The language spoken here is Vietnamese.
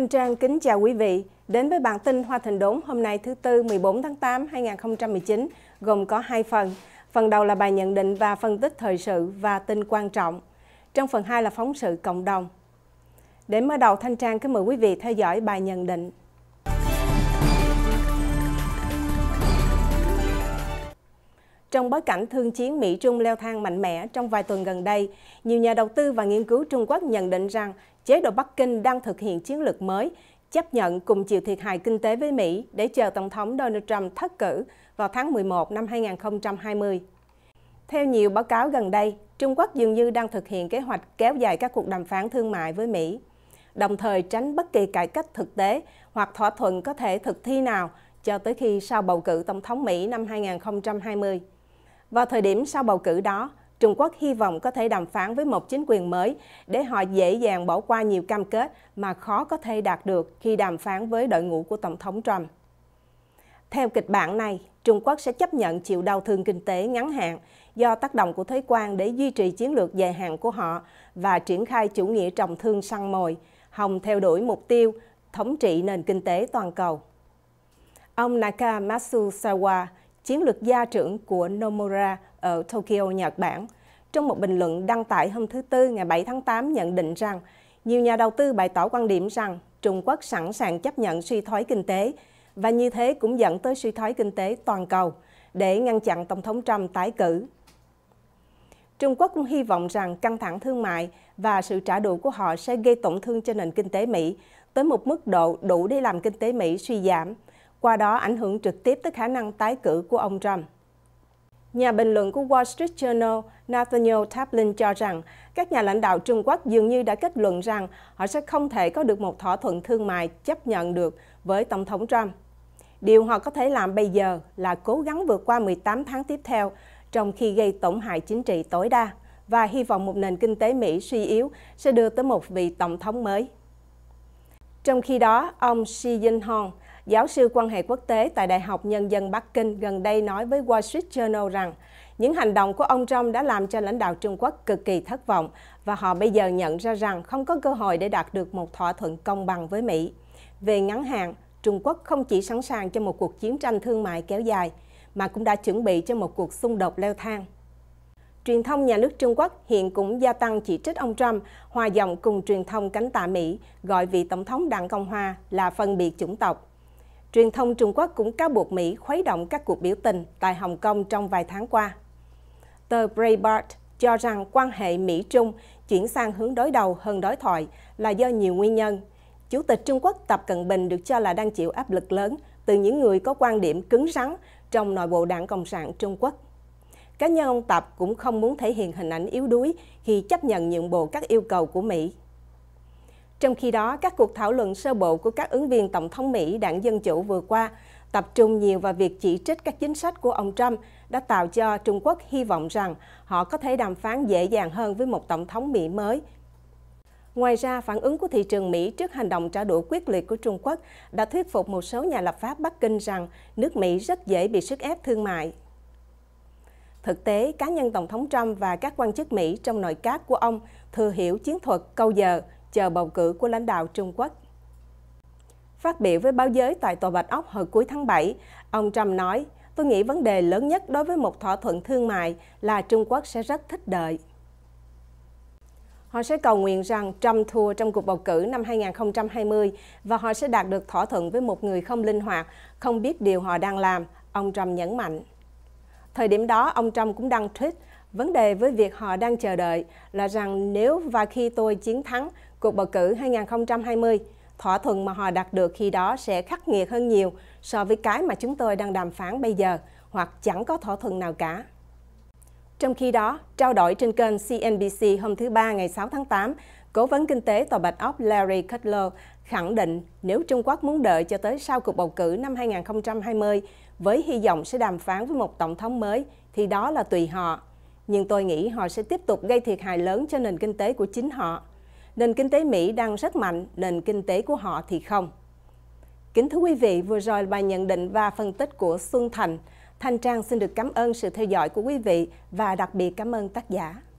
Thanh Trang kính chào quý vị. Đến với bản tin Hoa Thành Đốn hôm nay thứ Tư 14 tháng 8 2019 gồm có hai phần. Phần đầu là bài nhận định và phân tích thời sự và tin quan trọng. Trong phần 2 là phóng sự cộng đồng. Để mở đầu Thanh Trang kính mời quý vị theo dõi bài nhận định. Trong bối cảnh thương chiến Mỹ-Trung leo thang mạnh mẽ trong vài tuần gần đây, nhiều nhà đầu tư và nghiên cứu Trung Quốc nhận định rằng chế độ Bắc Kinh đang thực hiện chiến lược mới, chấp nhận cùng chịu thiệt hại kinh tế với Mỹ để chờ Tổng thống Donald Trump thất cử vào tháng 11 năm 2020. Theo nhiều báo cáo gần đây, Trung Quốc dường như đang thực hiện kế hoạch kéo dài các cuộc đàm phán thương mại với Mỹ, đồng thời tránh bất kỳ cải cách thực tế hoặc thỏa thuận có thể thực thi nào cho tới khi sau bầu cử Tổng thống Mỹ năm 2020. Vào thời điểm sau bầu cử đó, Trung Quốc hy vọng có thể đàm phán với một chính quyền mới để họ dễ dàng bỏ qua nhiều cam kết mà khó có thể đạt được khi đàm phán với đội ngũ của Tổng thống Trump. Theo kịch bản này, Trung Quốc sẽ chấp nhận chịu đau thương kinh tế ngắn hạn do tác động của thuế quan để duy trì chiến lược dài hạn của họ và triển khai chủ nghĩa trọng thương săn mồi, hòng theo đuổi mục tiêu thống trị nền kinh tế toàn cầu. Ông Nakamatsu Sawa, chiến lược gia trưởng của Nomura ở Tokyo, Nhật Bản, trong một bình luận đăng tải hôm thứ Tư ngày 7 tháng 8 nhận định rằng nhiều nhà đầu tư bày tỏ quan điểm rằng Trung Quốc sẵn sàng chấp nhận suy thoái kinh tế và như thế cũng dẫn tới suy thoái kinh tế toàn cầu để ngăn chặn Tổng thống Trump tái cử. Trung Quốc cũng hy vọng rằng căng thẳng thương mại và sự trả đũa của họ sẽ gây tổn thương cho nền kinh tế Mỹ tới một mức độ đủ để làm kinh tế Mỹ suy giảm, qua đó ảnh hưởng trực tiếp tới khả năng tái cử của ông Trump. Nhà bình luận của Wall Street Journal Nathaniel Taplin cho rằng các nhà lãnh đạo Trung Quốc dường như đã kết luận rằng họ sẽ không thể có được một thỏa thuận thương mại chấp nhận được với Tổng thống Trump. Điều họ có thể làm bây giờ là cố gắng vượt qua 18 tháng tiếp theo trong khi gây tổn hại chính trị tối đa và hy vọng một nền kinh tế Mỹ suy yếu sẽ đưa tới một vị tổng thống mới. Trong khi đó, ông Xi Jinping, giáo sư quan hệ quốc tế tại Đại học Nhân dân Bắc Kinh gần đây nói với Wall Street Journal rằng những hành động của ông Trump đã làm cho lãnh đạo Trung Quốc cực kỳ thất vọng và họ bây giờ nhận ra rằng không có cơ hội để đạt được một thỏa thuận công bằng với Mỹ. Về ngắn hạn, Trung Quốc không chỉ sẵn sàng cho một cuộc chiến tranh thương mại kéo dài, mà cũng đã chuẩn bị cho một cuộc xung đột leo thang. Truyền thông nhà nước Trung Quốc hiện cũng gia tăng chỉ trích ông Trump, hòa giọng cùng truyền thông cánh tả Mỹ, gọi vị Tổng thống Đảng Cộng Hòa là phân biệt chủng tộc. Truyền thông Trung Quốc cũng cáo buộc Mỹ khuấy động các cuộc biểu tình tại Hồng Kông trong vài tháng qua. Tờ Breitbart cho rằng quan hệ Mỹ-Trung chuyển sang hướng đối đầu hơn đối thoại là do nhiều nguyên nhân. Chủ tịch Trung Quốc Tập Cận Bình được cho là đang chịu áp lực lớn từ những người có quan điểm cứng rắn trong nội bộ đảng Cộng sản Trung Quốc. Cá nhân ông Tập cũng không muốn thể hiện hình ảnh yếu đuối khi chấp nhận nhượng bộ các yêu cầu của Mỹ. Trong khi đó, các cuộc thảo luận sơ bộ của các ứng viên Tổng thống Mỹ đảng Dân Chủ vừa qua tập trung nhiều vào việc chỉ trích các chính sách của ông Trump đã tạo cho Trung Quốc hy vọng rằng họ có thể đàm phán dễ dàng hơn với một Tổng thống Mỹ mới. Ngoài ra, phản ứng của thị trường Mỹ trước hành động trả đũa quyết liệt của Trung Quốc đã thuyết phục một số nhà lập pháp Bắc Kinh rằng nước Mỹ rất dễ bị sức ép thương mại. Thực tế, cá nhân Tổng thống Trump và các quan chức Mỹ trong nội các của ông thừa hiểu chiến thuật câu giờ – chờ bầu cử của lãnh đạo Trung Quốc. Phát biểu với báo giới tại Tòa Bạch Ốc hồi cuối tháng 7, ông Trump nói, tôi nghĩ vấn đề lớn nhất đối với một thỏa thuận thương mại là Trung Quốc sẽ rất thích đợi. Họ sẽ cầu nguyện rằng Trump thua trong cuộc bầu cử năm 2020 và họ sẽ đạt được thỏa thuận với một người không linh hoạt, không biết điều họ đang làm, ông Trump nhấn mạnh. Thời điểm đó, ông Trump cũng đăng tweet, vấn đề với việc họ đang chờ đợi là rằng nếu và khi tôi chiến thắng, cuộc bầu cử 2020, thỏa thuận mà họ đạt được khi đó sẽ khắc nghiệt hơn nhiều so với cái mà chúng tôi đang đàm phán bây giờ hoặc chẳng có thỏa thuận nào cả. Trong khi đó, trao đổi trên kênh CNBC hôm thứ Ba ngày 6 tháng 8, Cố vấn kinh tế Tòa Bạch Ốc Larry Kudlow khẳng định nếu Trung Quốc muốn đợi cho tới sau cuộc bầu cử năm 2020 với hy vọng sẽ đàm phán với một tổng thống mới thì đó là tùy họ. Nhưng tôi nghĩ họ sẽ tiếp tục gây thiệt hại lớn cho nền kinh tế của chính họ nền kinh tế Mỹ đang rất mạnh, nền kinh tế của họ thì không. Kính thưa quý vị, vừa rồi bài nhận định và phân tích của Xuân Thành. Thanh Trang xin được cảm ơn sự theo dõi của quý vị và đặc biệt cảm ơn tác giả.